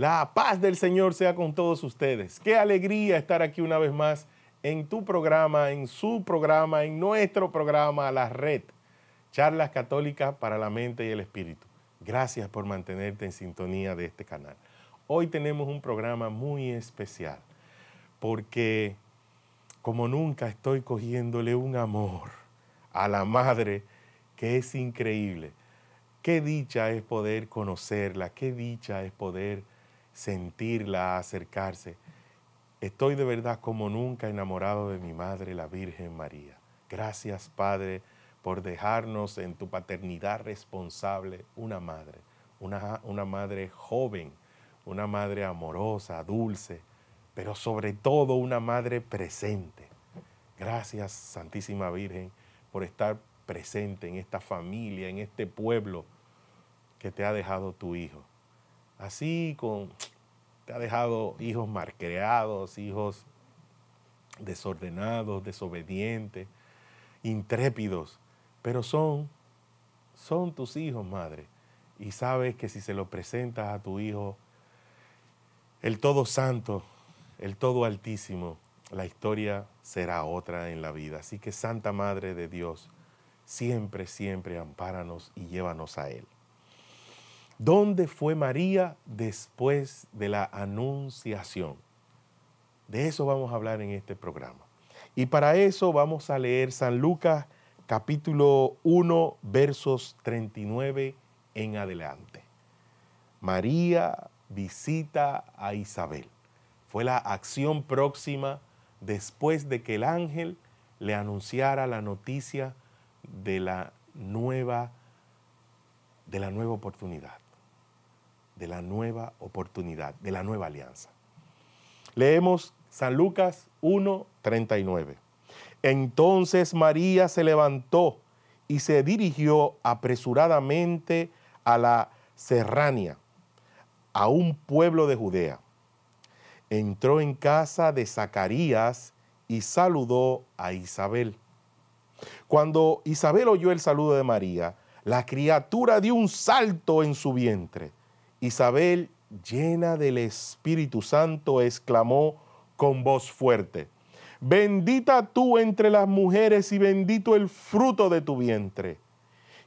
La paz del Señor sea con todos ustedes. Qué alegría estar aquí una vez más en tu programa, en su programa, en nuestro programa, La Red. Charlas católicas para la mente y el espíritu. Gracias por mantenerte en sintonía de este canal. Hoy tenemos un programa muy especial porque como nunca estoy cogiéndole un amor a la madre que es increíble. Qué dicha es poder conocerla, qué dicha es poder sentirla, acercarse. Estoy de verdad como nunca enamorado de mi Madre, la Virgen María. Gracias, Padre, por dejarnos en tu paternidad responsable una madre, una, una madre joven, una madre amorosa, dulce, pero sobre todo una madre presente. Gracias, Santísima Virgen, por estar presente en esta familia, en este pueblo que te ha dejado tu Hijo así, con, te ha dejado hijos marcreados, hijos desordenados, desobedientes, intrépidos, pero son, son tus hijos, madre. Y sabes que si se lo presentas a tu hijo, el Todo Santo, el Todo Altísimo, la historia será otra en la vida. Así que Santa Madre de Dios, siempre, siempre ampáranos y llévanos a Él. ¿Dónde fue María después de la anunciación? De eso vamos a hablar en este programa. Y para eso vamos a leer San Lucas capítulo 1 versos 39 en adelante. María visita a Isabel. Fue la acción próxima después de que el ángel le anunciara la noticia de la nueva de la nueva oportunidad de la nueva oportunidad, de la nueva alianza. Leemos San Lucas 1, Entonces María se levantó y se dirigió apresuradamente a la serrania, a un pueblo de Judea. Entró en casa de Zacarías y saludó a Isabel. Cuando Isabel oyó el saludo de María, la criatura dio un salto en su vientre Isabel, llena del Espíritu Santo, exclamó con voz fuerte, bendita tú entre las mujeres y bendito el fruto de tu vientre.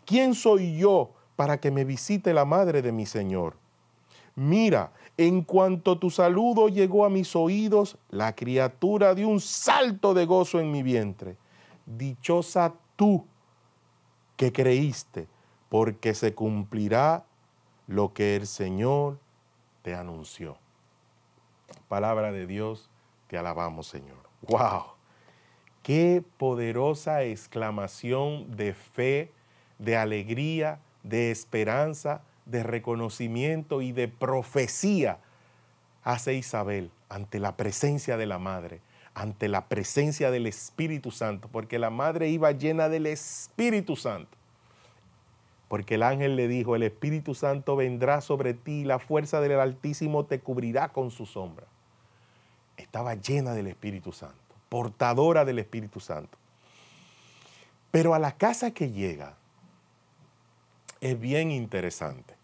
¿Quién soy yo para que me visite la madre de mi Señor? Mira, en cuanto tu saludo llegó a mis oídos, la criatura dio un salto de gozo en mi vientre. Dichosa tú que creíste, porque se cumplirá lo que el Señor te anunció. Palabra de Dios, te alabamos Señor. ¡Wow! Qué poderosa exclamación de fe, de alegría, de esperanza, de reconocimiento y de profecía hace Isabel ante la presencia de la Madre, ante la presencia del Espíritu Santo, porque la Madre iba llena del Espíritu Santo porque el ángel le dijo, el Espíritu Santo vendrá sobre ti y la fuerza del Altísimo te cubrirá con su sombra. Estaba llena del Espíritu Santo, portadora del Espíritu Santo. Pero a la casa que llega es bien interesante.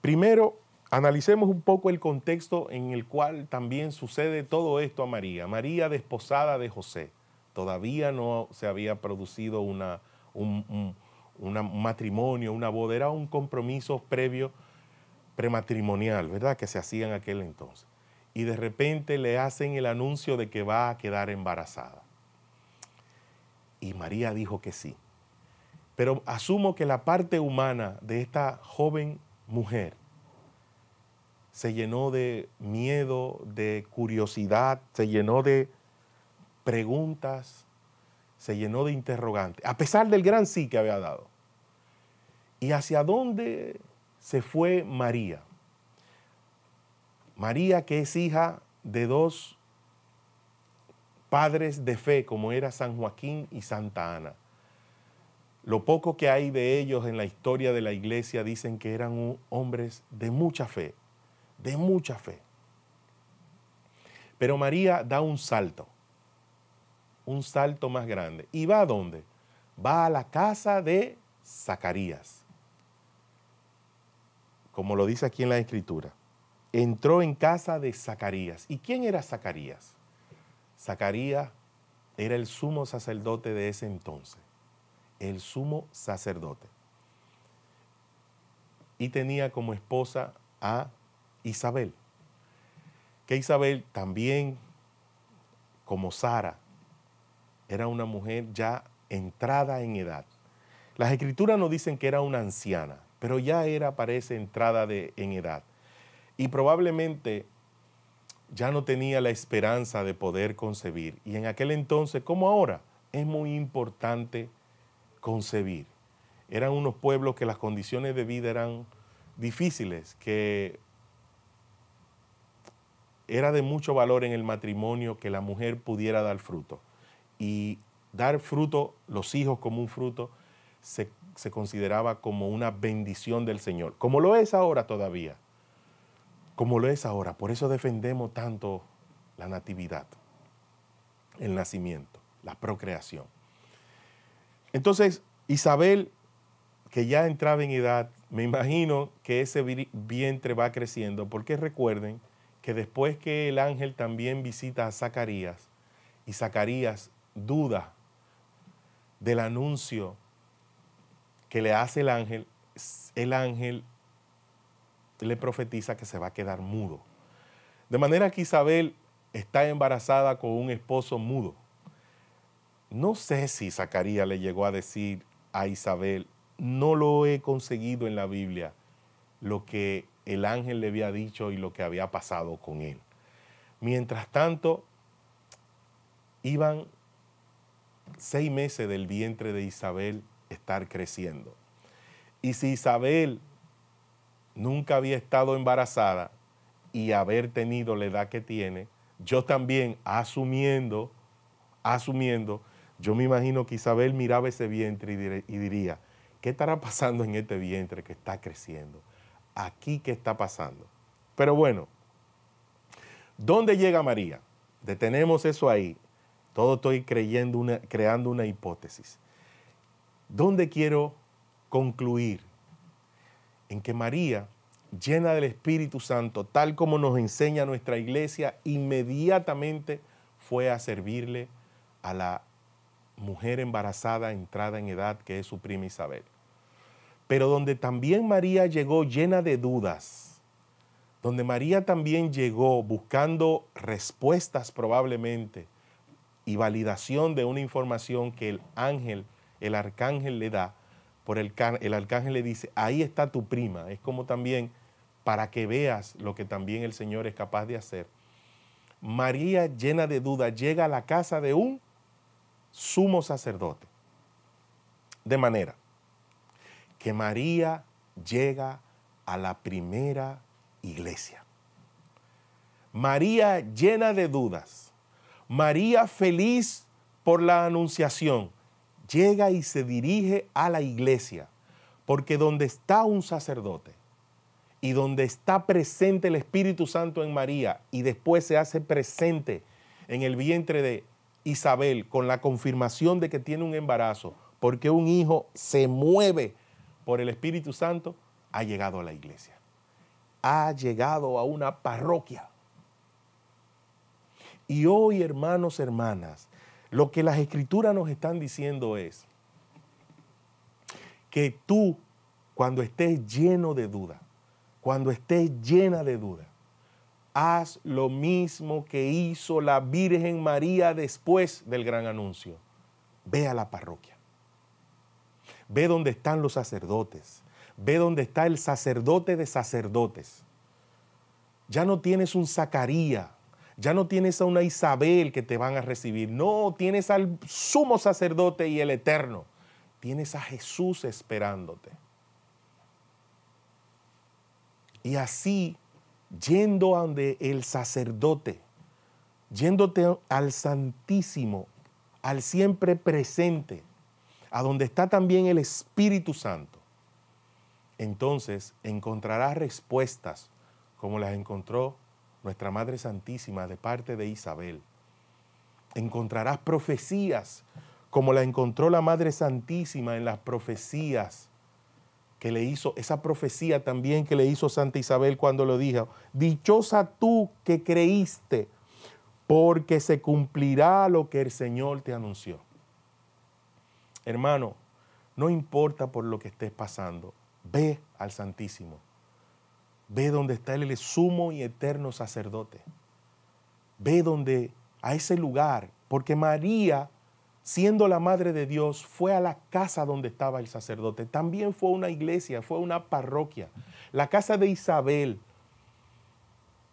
Primero, analicemos un poco el contexto en el cual también sucede todo esto a María. María desposada de José. Todavía no se había producido una, un un matrimonio, una boda, era un compromiso previo prematrimonial, ¿verdad? Que se hacía en aquel entonces. Y de repente le hacen el anuncio de que va a quedar embarazada. Y María dijo que sí. Pero asumo que la parte humana de esta joven mujer se llenó de miedo, de curiosidad, se llenó de preguntas, se llenó de interrogantes, a pesar del gran sí que había dado. ¿Y hacia dónde se fue María? María que es hija de dos padres de fe como era San Joaquín y Santa Ana. Lo poco que hay de ellos en la historia de la iglesia dicen que eran hombres de mucha fe, de mucha fe. Pero María da un salto un salto más grande. ¿Y va a dónde? Va a la casa de Zacarías. Como lo dice aquí en la escritura. Entró en casa de Zacarías. ¿Y quién era Zacarías? Zacarías era el sumo sacerdote de ese entonces. El sumo sacerdote. Y tenía como esposa a Isabel. Que Isabel también, como Sara, era una mujer ya entrada en edad. Las escrituras nos dicen que era una anciana, pero ya era, parece, entrada en edad. Y probablemente ya no tenía la esperanza de poder concebir. Y en aquel entonces, como ahora, es muy importante concebir. Eran unos pueblos que las condiciones de vida eran difíciles, que era de mucho valor en el matrimonio que la mujer pudiera dar fruto y dar fruto, los hijos como un fruto, se, consideraba como una bendición del Señor, como lo es ahora todavía, como lo es ahora. Por eso defendemos tanto la natividad, el nacimiento, la procreación. Entonces, Isabel, que ya entraba en edad, me imagino que ese vientre va creciendo, porque recuerden que después que el ángel también visita a Zacarías, y Zacarías duda del anuncio que le hace el ángel, el ángel le profetiza que se va a quedar mudo. De manera que Isabel está embarazada con un esposo mudo. No sé si Zacarías le llegó a decir a Isabel, no lo he conseguido en la Biblia, lo que el ángel le había dicho y lo que había pasado con él. Mientras tanto, iban seis meses del vientre de Isabel estar creciendo. Y si Isabel nunca había estado embarazada y haber tenido la edad que tiene, yo también asumiendo, asumiendo, yo me imagino que Isabel miraba ese vientre y diría, ¿qué estará pasando en este vientre que está creciendo? ¿Aquí qué está pasando? Pero bueno, ¿dónde llega María? Detenemos eso ahí. Todo estoy creyendo una, creando una hipótesis. ¿Dónde quiero concluir? En que María, llena del Espíritu Santo, tal como nos enseña nuestra iglesia, inmediatamente fue a servirle a la mujer embarazada entrada en edad que es su prima Isabel. Pero donde también María llegó llena de dudas, donde María también llegó buscando respuestas probablemente, y validación de una información que el ángel, el arcángel le da, por el, el arcángel le dice, ahí está tu prima, es como también para que veas lo que también el Señor es capaz de hacer. María, llena de dudas llega a la casa de un sumo sacerdote. De manera que María llega a la primera iglesia. María, llena de dudas, María feliz por la anunciación llega y se dirige a la iglesia, porque donde está un sacerdote y donde está presente el Espíritu Santo en María y después se hace presente en el vientre de Isabel con la confirmación de que tiene un embarazo, porque un hijo se mueve por el Espíritu Santo, ha llegado a la iglesia, ha llegado a una parroquia y hoy, hermanos, hermanas, lo que las escrituras nos están diciendo es que tú, cuando estés lleno de duda, cuando estés llena de duda, haz lo mismo que hizo la Virgen María después del gran anuncio. Ve a la parroquia. Ve donde están los sacerdotes. Ve donde está el sacerdote de sacerdotes. Ya no tienes un Zacarías ya no tienes a una Isabel que te van a recibir. No, tienes al sumo sacerdote y el eterno. Tienes a Jesús esperándote. Y así, yendo donde el sacerdote, yéndote al Santísimo, al siempre presente, a donde está también el Espíritu Santo, entonces encontrarás respuestas como las encontró nuestra Madre Santísima, de parte de Isabel. Encontrarás profecías como la encontró la Madre Santísima en las profecías que le hizo, esa profecía también que le hizo Santa Isabel cuando lo dijo, dichosa tú que creíste, porque se cumplirá lo que el Señor te anunció. Hermano, no importa por lo que estés pasando, ve al Santísimo. Ve donde está el sumo y eterno sacerdote. Ve donde, a ese lugar, porque María, siendo la madre de Dios, fue a la casa donde estaba el sacerdote. También fue una iglesia, fue una parroquia. La casa de Isabel,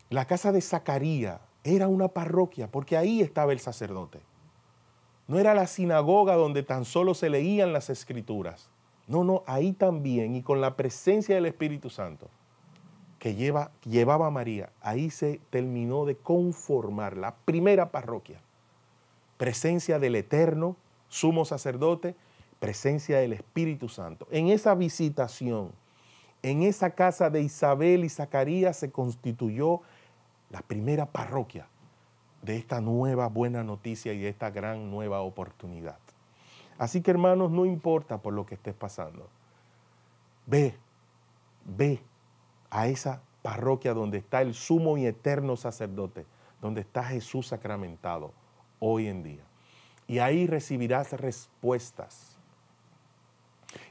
la casa de Zacarías, era una parroquia, porque ahí estaba el sacerdote. No era la sinagoga donde tan solo se leían las escrituras. No, no, ahí también y con la presencia del Espíritu Santo que lleva, llevaba a María, ahí se terminó de conformar la primera parroquia. Presencia del Eterno, sumo sacerdote, presencia del Espíritu Santo. En esa visitación, en esa casa de Isabel y Zacarías se constituyó la primera parroquia de esta nueva buena noticia y de esta gran nueva oportunidad. Así que hermanos, no importa por lo que estés pasando. Ve, ve a esa parroquia donde está el sumo y eterno sacerdote, donde está Jesús sacramentado hoy en día. Y ahí recibirás respuestas.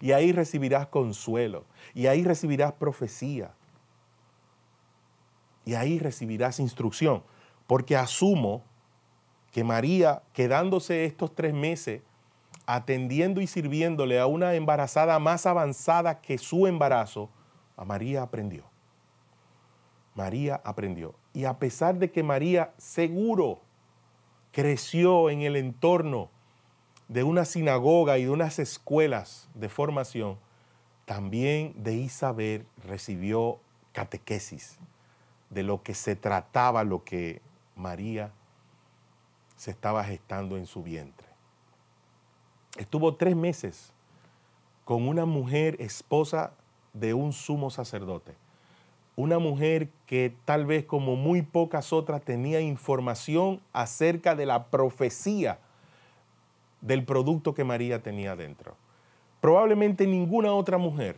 Y ahí recibirás consuelo. Y ahí recibirás profecía. Y ahí recibirás instrucción. Porque asumo que María, quedándose estos tres meses, atendiendo y sirviéndole a una embarazada más avanzada que su embarazo, a María aprendió. María aprendió. Y a pesar de que María seguro creció en el entorno de una sinagoga y de unas escuelas de formación, también de Isabel recibió catequesis de lo que se trataba, lo que María se estaba gestando en su vientre. Estuvo tres meses con una mujer esposa de un sumo sacerdote. Una mujer que tal vez como muy pocas otras tenía información acerca de la profecía del producto que María tenía dentro. Probablemente ninguna otra mujer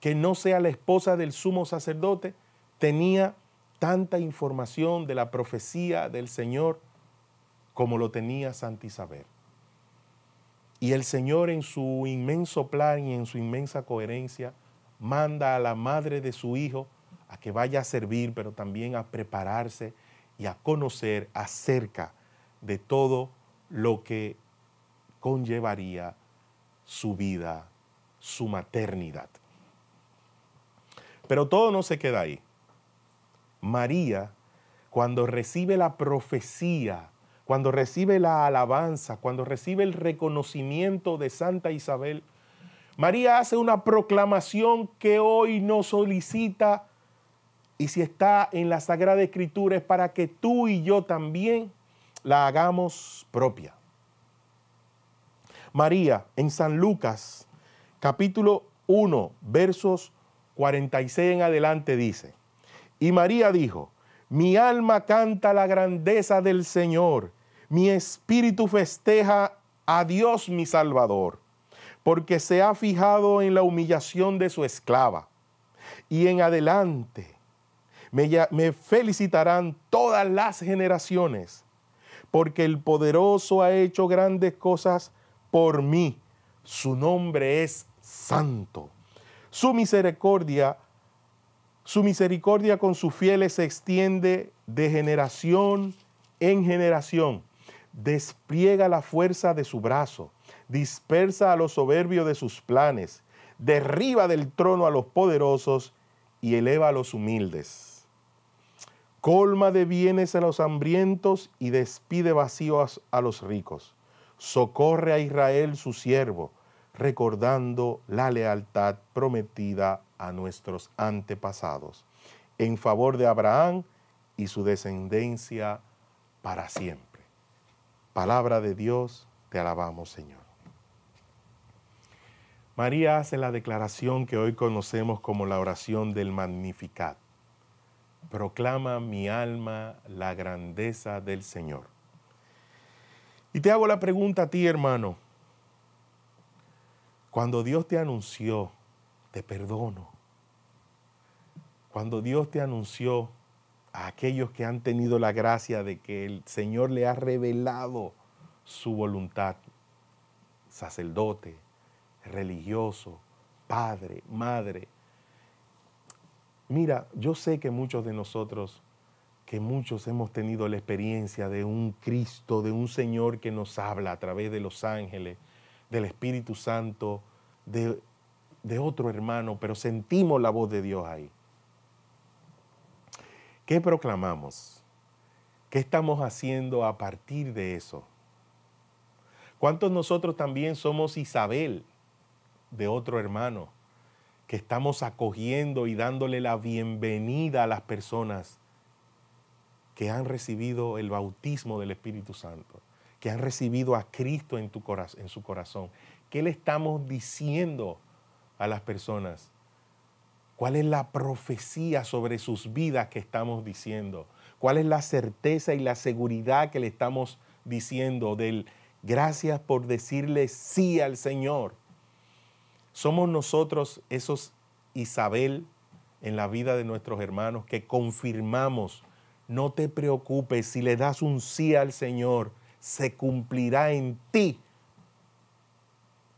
que no sea la esposa del sumo sacerdote tenía tanta información de la profecía del Señor como lo tenía Santa Isabel. Y el Señor en su inmenso plan y en su inmensa coherencia manda a la madre de su hijo a que vaya a servir, pero también a prepararse y a conocer acerca de todo lo que conllevaría su vida, su maternidad. Pero todo no se queda ahí. María, cuando recibe la profecía, cuando recibe la alabanza, cuando recibe el reconocimiento de Santa Isabel, María hace una proclamación que hoy nos solicita y si está en la Sagrada Escritura es para que tú y yo también la hagamos propia. María en San Lucas capítulo 1 versos 46 en adelante dice, y María dijo, mi alma canta la grandeza del Señor, mi espíritu festeja a Dios mi Salvador porque se ha fijado en la humillación de su esclava. Y en adelante me, felicitarán todas las generaciones, porque el poderoso ha hecho grandes cosas por mí. Su nombre es santo. Su misericordia, su misericordia con sus fieles se extiende de generación en generación. Despliega la fuerza de su brazo dispersa a los soberbios de sus planes, derriba del trono a los poderosos y eleva a los humildes. Colma de bienes a los hambrientos y despide vacíos a los ricos. Socorre a Israel su siervo, recordando la lealtad prometida a nuestros antepasados, en favor de Abraham y su descendencia para siempre. Palabra de Dios, te alabamos Señor. María hace la declaración que hoy conocemos como la oración del Magnificat. Proclama mi alma la grandeza del Señor. Y te hago la pregunta a ti, hermano. Cuando Dios te anunció, te perdono. Cuando Dios te anunció a aquellos que han tenido la gracia de que el Señor le ha revelado su voluntad, sacerdote, religioso, padre, madre. Mira, yo sé que muchos de nosotros, que muchos hemos tenido la experiencia de un Cristo, de un Señor que nos habla a través de los ángeles, del Espíritu Santo, de, otro hermano, pero sentimos la voz de Dios ahí. ¿Qué proclamamos? ¿Qué estamos haciendo a partir de eso? ¿Cuántos nosotros también somos Isabel? de otro hermano, que estamos acogiendo y dándole la bienvenida a las personas que han recibido el bautismo del Espíritu Santo, que han recibido a Cristo en, su corazón. ¿Qué le estamos diciendo a las personas? ¿Cuál es la profecía sobre sus vidas que estamos diciendo? ¿Cuál es la certeza y la seguridad que le estamos diciendo del gracias por decirle sí al Señor? Somos nosotros esos Isabel en la vida de nuestros hermanos que confirmamos, no te preocupes, si le das un sí al Señor, se cumplirá en ti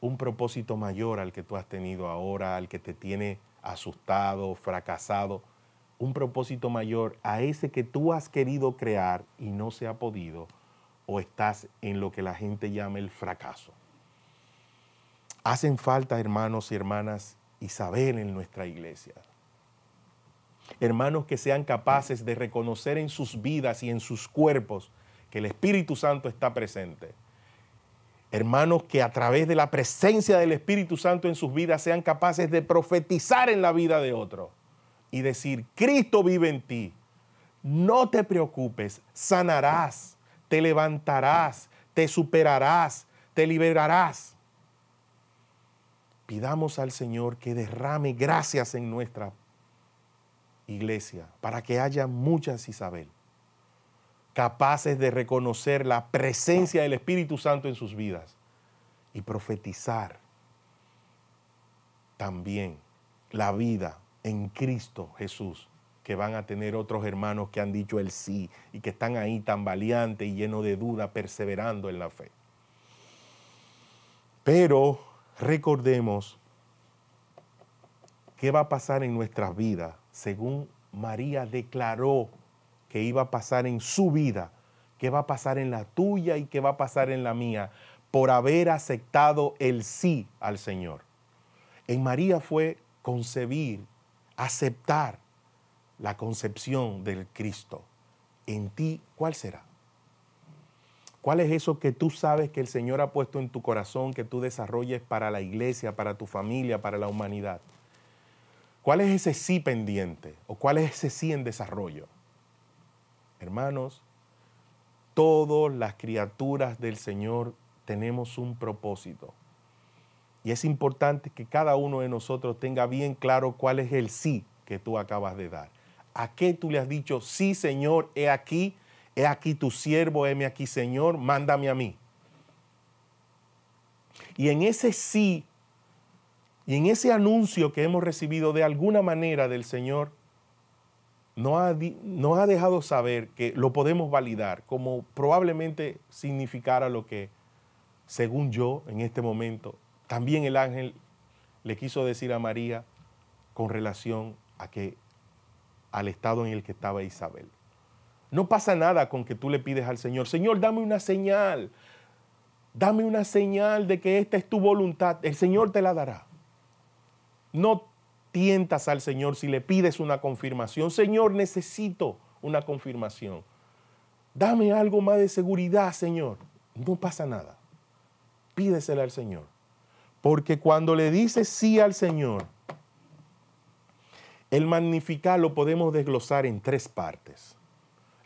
un propósito mayor al que tú has tenido ahora, al que te tiene asustado, fracasado, un propósito mayor a ese que tú has querido crear y no se ha podido, o estás en lo que la gente llama el fracaso hacen falta hermanos y hermanas Isabel en nuestra iglesia. Hermanos que sean capaces de reconocer en sus vidas y en sus cuerpos que el Espíritu Santo está presente. Hermanos que a través de la presencia del Espíritu Santo en sus vidas sean capaces de profetizar en la vida de otro y decir, Cristo vive en ti. No te preocupes, sanarás, te levantarás, te superarás, te liberarás pidamos al Señor que derrame gracias en nuestra iglesia para que haya muchas Isabel, capaces de reconocer la presencia del Espíritu Santo en sus vidas y profetizar también la vida en Cristo Jesús que van a tener otros hermanos que han dicho el sí y que están ahí tan valientes y llenos de duda, perseverando en la fe. Pero recordemos qué va a pasar en nuestras vidas, según María declaró que iba a pasar en su vida, qué va a pasar en la tuya y qué va a pasar en la mía, por haber aceptado el sí al Señor. En María fue concebir, aceptar la concepción del Cristo. En ti, ¿cuál será? ¿Cuál es eso que tú sabes que el Señor ha puesto en tu corazón, que tú desarrolles para la iglesia, para tu familia, para la humanidad? ¿Cuál es ese sí pendiente o cuál es ese sí en desarrollo? Hermanos, todas las criaturas del Señor tenemos un propósito. Y es importante que cada uno de nosotros tenga bien claro cuál es el sí que tú acabas de dar. ¿A qué tú le has dicho, sí Señor, he aquí, he aquí tu siervo, heme aquí Señor, mándame a mí. Y en ese sí, y en ese anuncio que hemos recibido de alguna manera del Señor, nos ha, ha dejado saber que lo podemos validar, como probablemente significara lo que, según yo, en este momento, también el ángel le quiso decir a María con relación a que, al estado en el que estaba Isabel. No pasa nada con que tú le pides al Señor, Señor, dame una señal. Dame una señal de que esta es tu voluntad. El Señor te la dará. No tientas al Señor si le pides una confirmación. Señor, necesito una confirmación. Dame algo más de seguridad, Señor. No pasa nada. Pídesela al Señor. Porque cuando le dices sí al Señor, el magnificar lo podemos desglosar en tres partes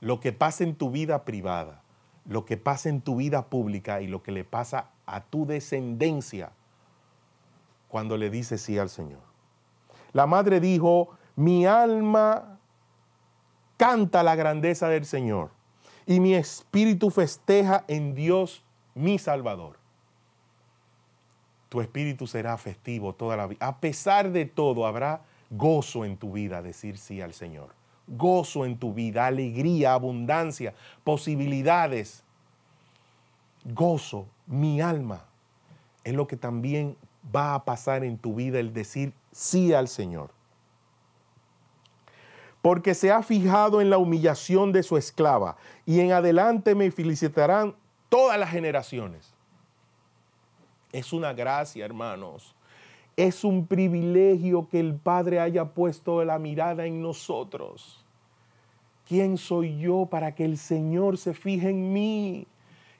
lo que pasa en tu vida privada, lo que pasa en tu vida pública y lo que le pasa a tu descendencia cuando le dices sí al Señor. La madre dijo, mi alma canta la grandeza del Señor y mi espíritu festeja en Dios mi Salvador. Tu espíritu será festivo toda la vida. A pesar de todo, habrá gozo en tu vida decir sí al Señor gozo en tu vida, alegría, abundancia, posibilidades. Gozo, mi alma, es lo que también va a pasar en tu vida el decir sí al Señor. Porque se ha fijado en la humillación de su esclava y en adelante me felicitarán todas las generaciones. Es una gracia, hermanos, es un privilegio que el Padre haya puesto la mirada en nosotros. ¿Quién soy yo para que el Señor se fije en mí?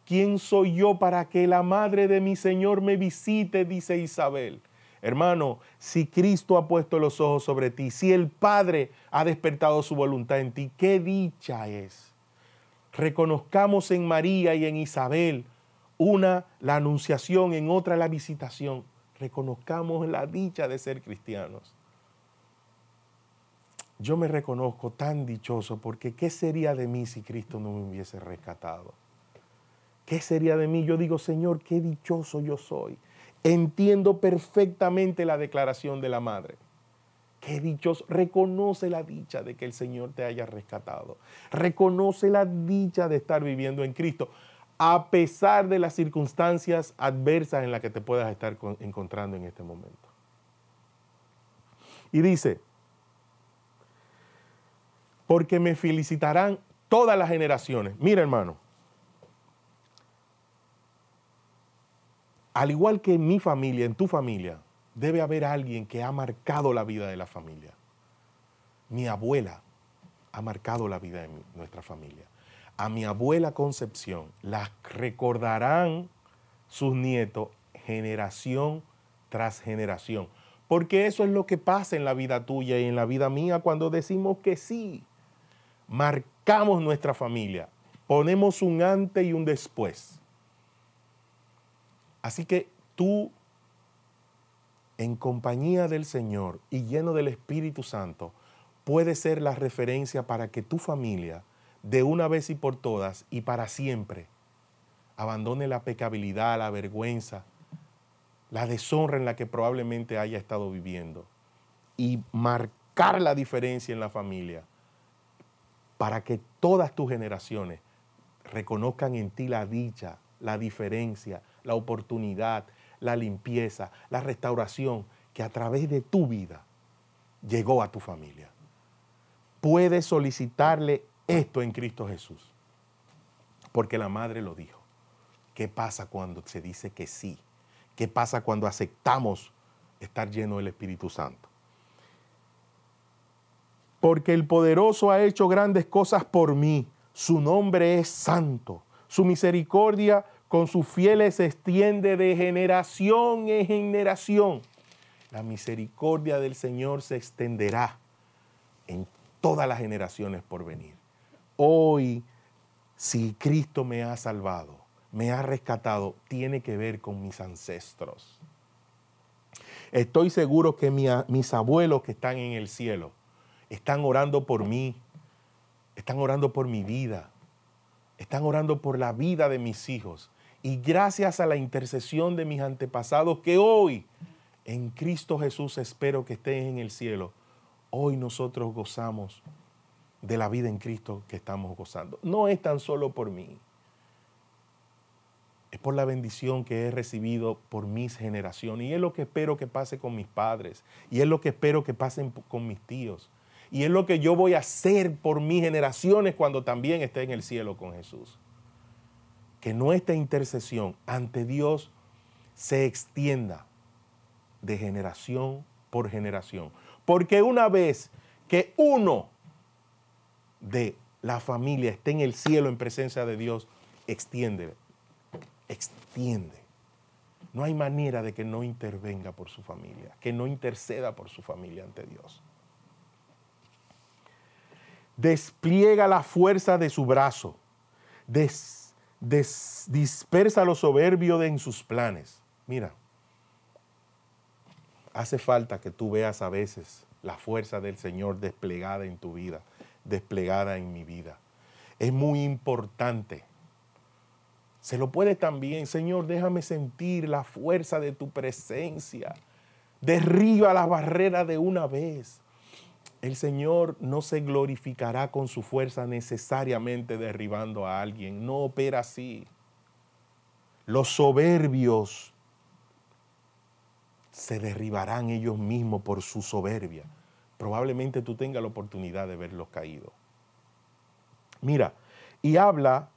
¿Quién soy yo para que la madre de mi Señor me visite? Dice Isabel. Hermano, si Cristo ha puesto los ojos sobre ti, si el Padre ha despertado su voluntad en ti, qué dicha es. Reconozcamos en María y en Isabel, una la anunciación, en otra la visitación reconozcamos la dicha de ser cristianos. Yo me reconozco tan dichoso porque ¿qué sería de mí si Cristo no me hubiese rescatado? ¿Qué sería de mí? Yo digo, Señor, qué dichoso yo soy. Entiendo perfectamente la declaración de la madre. Qué dichoso. Reconoce la dicha de que el Señor te haya rescatado. Reconoce la dicha de estar viviendo en Cristo a pesar de las circunstancias adversas en las que te puedas estar encontrando en este momento. Y dice, porque me felicitarán todas las generaciones. Mira hermano, al igual que en mi familia, en tu familia, debe haber alguien que ha marcado la vida de la familia. Mi abuela ha marcado la vida de nuestra familia a mi abuela Concepción, las recordarán sus nietos generación tras generación. Porque eso es lo que pasa en la vida tuya y en la vida mía cuando decimos que sí. Marcamos nuestra familia, ponemos un antes y un después. Así que tú, en compañía del Señor y lleno del Espíritu Santo, puedes ser la referencia para que tu familia de una vez y por todas y para siempre abandone la pecabilidad, la vergüenza, la deshonra en la que probablemente haya estado viviendo y marcar la diferencia en la familia para que todas tus generaciones reconozcan en ti la dicha, la diferencia, la oportunidad, la limpieza, la restauración que a través de tu vida llegó a tu familia. Puedes solicitarle esto en Cristo Jesús. Porque la madre lo dijo. ¿Qué pasa cuando se dice que sí? ¿Qué pasa cuando aceptamos estar lleno del Espíritu Santo? Porque el poderoso ha hecho grandes cosas por mí. Su nombre es santo. Su misericordia con sus fieles se extiende de generación en generación. La misericordia del Señor se extenderá en todas las generaciones por venir hoy, si Cristo me ha salvado, me ha rescatado, tiene que ver con mis ancestros. Estoy seguro que mis abuelos que están en el cielo están orando por mí, están orando por mi vida, están orando por la vida de mis hijos. Y gracias a la intercesión de mis antepasados que hoy en Cristo Jesús espero que estén en el cielo, hoy nosotros gozamos de la vida en Cristo que estamos gozando. No es tan solo por mí, es por la bendición que he recibido por mis generaciones. Y es lo que espero que pase con mis padres, y es lo que espero que pasen con mis tíos, y es lo que yo voy a hacer por mis generaciones cuando también esté en el cielo con Jesús. Que nuestra intercesión ante Dios se extienda de generación por generación. Porque una vez que uno de la familia esté en el cielo en presencia de Dios, extiende, extiende. No hay manera de que no intervenga por su familia, que no interceda por su familia ante Dios. Despliega la fuerza de su brazo, des, dispersa lo soberbio de en sus planes. Mira, hace falta que tú veas a veces la fuerza del Señor desplegada en tu vida desplegada en mi vida. Es muy importante. Se lo puede también, Señor, déjame sentir la fuerza de tu presencia. Derriba la barrera de una vez. El Señor no se glorificará con su fuerza necesariamente derribando a alguien. No opera así. Los soberbios se derribarán ellos mismos por su soberbia probablemente tú tengas la oportunidad de verlos caídos. Mira, y habla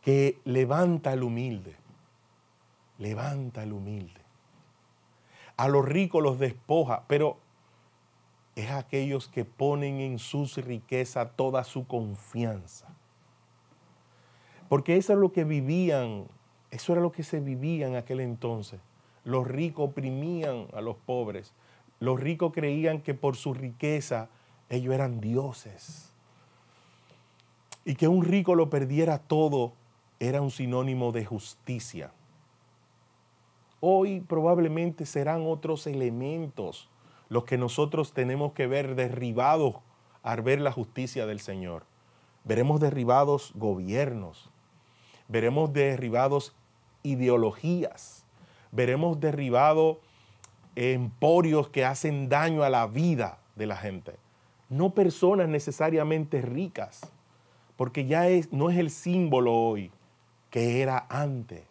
que levanta al humilde, levanta al humilde. A los ricos los despoja, pero es aquellos que ponen en sus riquezas toda su confianza. Porque eso es lo que vivían, eso era lo que se vivía en aquel entonces. Los ricos oprimían a los pobres los ricos creían que por su riqueza ellos eran dioses. Y que un rico lo perdiera todo era un sinónimo de justicia. Hoy probablemente serán otros elementos los que nosotros tenemos que ver derribados al ver la justicia del Señor. Veremos derribados gobiernos, veremos derribados ideologías, veremos derribado emporios que hacen daño a la vida de la gente. No personas necesariamente ricas, porque ya no es el símbolo hoy que era antes.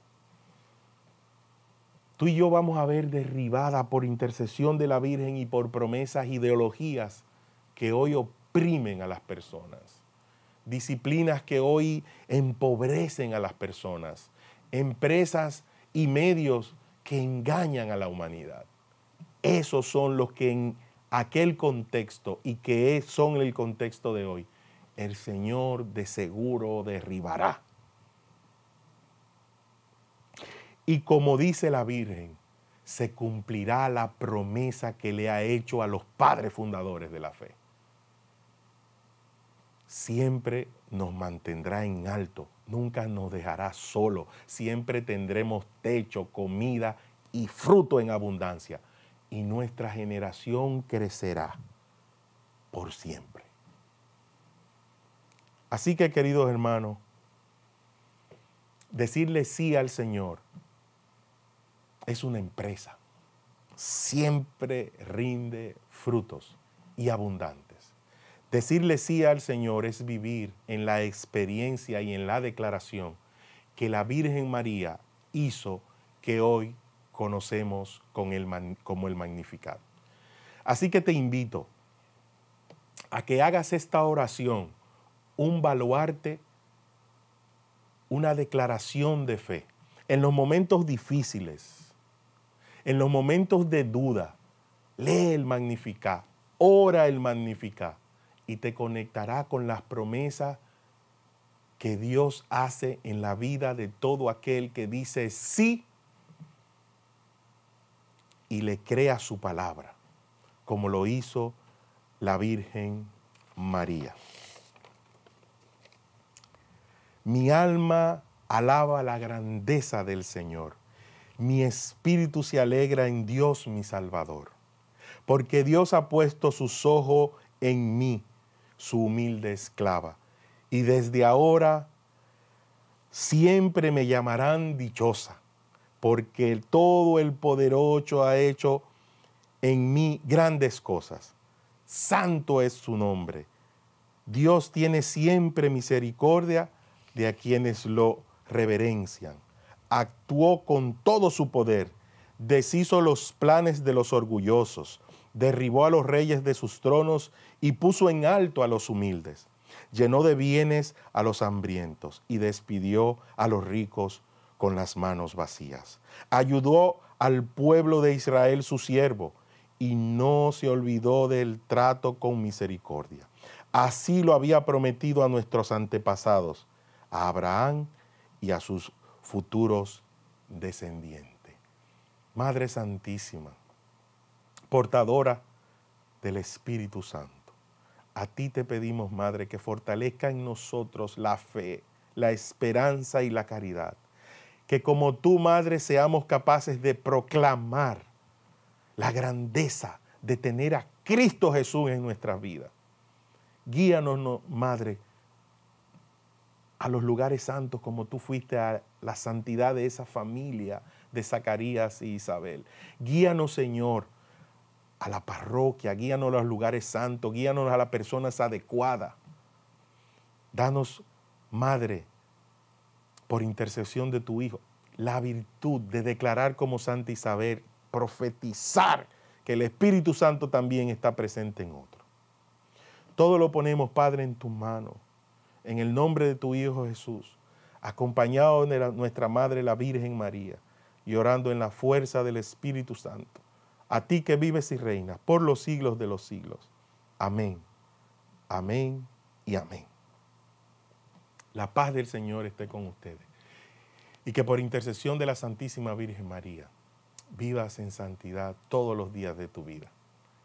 Tú y yo vamos a ver derribada por intercesión de la Virgen y por promesas, ideologías que hoy oprimen a las personas, disciplinas que hoy empobrecen a las personas, empresas y medios que engañan a la humanidad. Esos son los que en aquel contexto y que son el contexto de hoy, el Señor de seguro derribará. Y como dice la Virgen, se cumplirá la promesa que le ha hecho a los padres fundadores de la fe. Siempre nos mantendrá en alto, nunca nos dejará solo, siempre tendremos techo, comida y fruto en abundancia y nuestra generación crecerá por siempre. Así que, queridos hermanos, decirle sí al Señor es una empresa. Siempre rinde frutos y abundantes. Decirle sí al Señor es vivir en la experiencia y en la declaración que la Virgen María hizo que hoy conocemos con el, como el Magnificat. Así que te invito a que hagas esta oración un baluarte, una declaración de fe. En los momentos difíciles, en los momentos de duda, lee el Magnificat, ora el Magnificat y te conectará con las promesas que Dios hace en la vida de todo aquel que dice sí y le crea su palabra, como lo hizo la Virgen María. Mi alma alaba la grandeza del Señor. Mi espíritu se alegra en Dios mi Salvador, porque Dios ha puesto sus ojos en mí, su humilde esclava. Y desde ahora siempre me llamarán dichosa porque todo el poderoso ha hecho en mí grandes cosas. Santo es su nombre. Dios tiene siempre misericordia de a quienes lo reverencian. Actuó con todo su poder, deshizo los planes de los orgullosos, derribó a los reyes de sus tronos y puso en alto a los humildes. Llenó de bienes a los hambrientos y despidió a los ricos con las manos vacías. Ayudó al pueblo de Israel su siervo y no se olvidó del trato con misericordia. Así lo había prometido a nuestros antepasados, a Abraham y a sus futuros descendientes. Madre Santísima, portadora del Espíritu Santo. A ti te pedimos, Madre, que fortalezca en nosotros la fe, la esperanza y la caridad, que como tú, Madre, seamos capaces de proclamar la grandeza de tener a Cristo Jesús en nuestras vidas. Guíanos, Madre, a los lugares santos como tú fuiste a la santidad de esa familia de Zacarías y Isabel. Guíanos, Señor, a la parroquia, guíanos a los lugares santos, guíanos a las personas adecuadas. Danos, Madre, por intercesión de tu Hijo, la virtud de declarar como santa saber, profetizar que el Espíritu Santo también está presente en otro. Todo lo ponemos, Padre, en tus manos, en el nombre de tu Hijo Jesús, acompañado de nuestra Madre, la Virgen María, y orando en la fuerza del Espíritu Santo, a ti que vives y reinas por los siglos de los siglos. Amén, amén y amén. La paz del Señor esté con ustedes. Y que por intercesión de la Santísima Virgen María vivas en santidad todos los días de tu vida.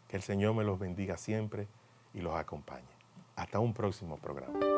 Que el Señor me los bendiga siempre y los acompañe. Hasta un próximo programa.